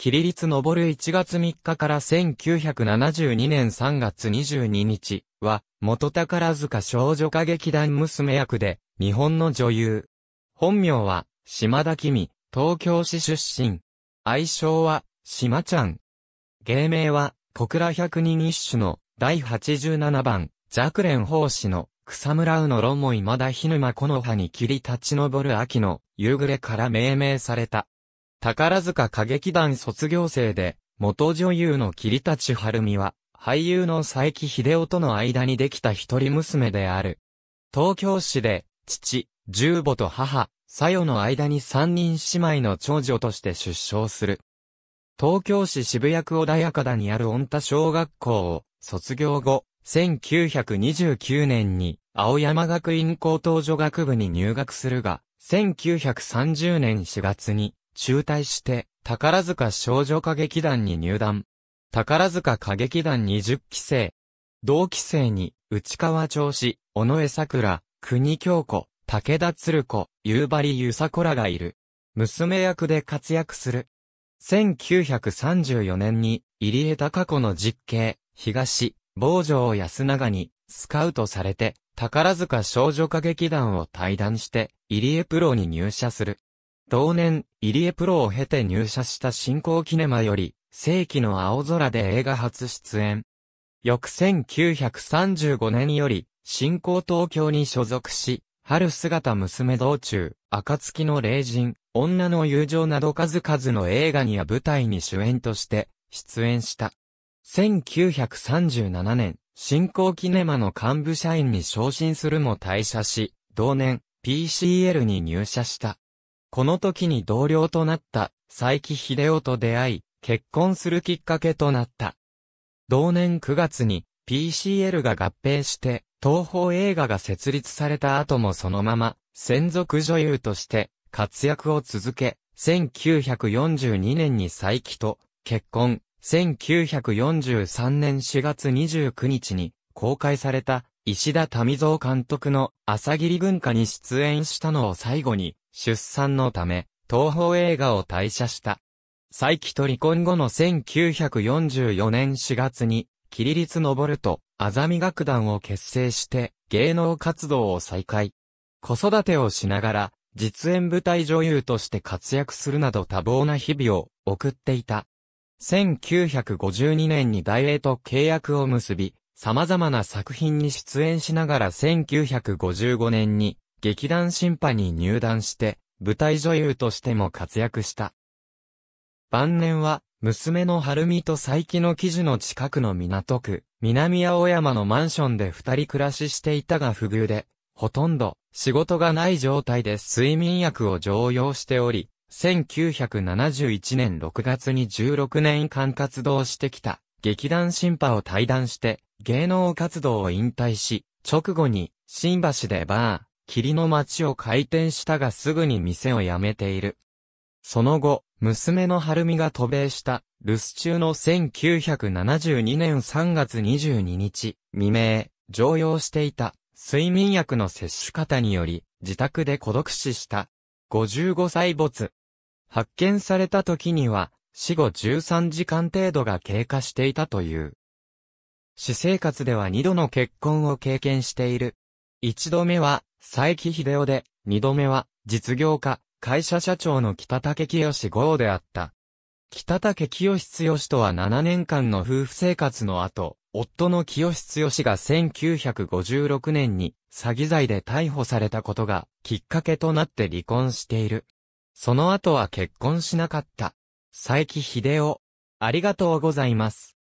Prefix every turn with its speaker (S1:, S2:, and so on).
S1: キリリツ昇る1月3日から1972年3月22日は、元宝塚少女歌劇団娘役で、日本の女優。本名は、島田君、東京市出身。愛称は、島ちゃん。芸名は、小倉百人一首の、第87番、若蓮法師の、草むらうの論もいまだ日沼この葉に切り立ち昇る秋の夕暮れから命名された。宝塚歌劇団卒業生で、元女優の桐立晴美は、俳優の佐伯秀夫との間にできた一人娘である。東京市で、父、十母と母、佐代の間に三人姉妹の長女として出生する。東京市渋谷区穏やかだにある温田小学校を、卒業後、1929年に、青山学院高等女学部に入学するが、1930年4月に、中退して、宝塚少女歌劇団に入団。宝塚歌劇団20期生。同期生に、内川調子、尾上桜、国京子、武田鶴子、夕張ゆさこらがいる。娘役で活躍する。1934年に、入江高子の実刑、東、坊城安永に、スカウトされて、宝塚少女歌劇団を退団して、入江プロに入社する。同年、入江プロを経て入社した新興キネマより、世紀の青空で映画初出演。翌1935年より、新興東京に所属し、春姿娘道中、暁の霊人、女の友情など数々の映画にや舞台に主演として出演した。1937年、新興キネマの幹部社員に昇進するも退社し、同年、PCL に入社した。この時に同僚となった佐伯秀夫と出会い、結婚するきっかけとなった。同年9月に PCL が合併して、東宝映画が設立された後もそのまま、専属女優として活躍を続け、1942年に佐伯と結婚、1943年4月29日に公開された石田民蔵監督の朝霧文化に出演したのを最後に出産のため、東宝映画を退社した。再起と離婚後の1944年4月に、キリリツ・ノボルと、アザミ楽団を結成して、芸能活動を再開。子育てをしながら、実演舞台女優として活躍するなど多忙な日々を送っていた。1952年に大英と契約を結び、様々な作品に出演しながら1955年に劇団審判に入団して、舞台女優としても活躍した。晩年は、娘の春美と佐伯の記事の近くの港区、南青山のマンションで二人暮らししていたが不遇で、ほとんど仕事がない状態で睡眠薬を常用しており、1971年6月に16年間活動してきた劇団審判を退団して芸能活動を引退し、直後に新橋でバー、霧の街を開店したがすぐに店を辞めている。その後、娘の晴美が渡米した、留守中の1972年3月22日、未明、常用していた、睡眠薬の摂取方により、自宅で孤独死した。55歳没。発見された時には、死後13時間程度が経過していたという。私生活では2度の結婚を経験している。1度目は、佐伯秀夫で、二度目は、実業家、会社社長の北竹清豪であった。北竹清剛とは7年間の夫婦生活の後、夫の清剛が1956年に詐欺罪で逮捕されたことがきっかけとなって離婚している。その後は結婚しなかった。佐伯秀夫。ありがとうございます。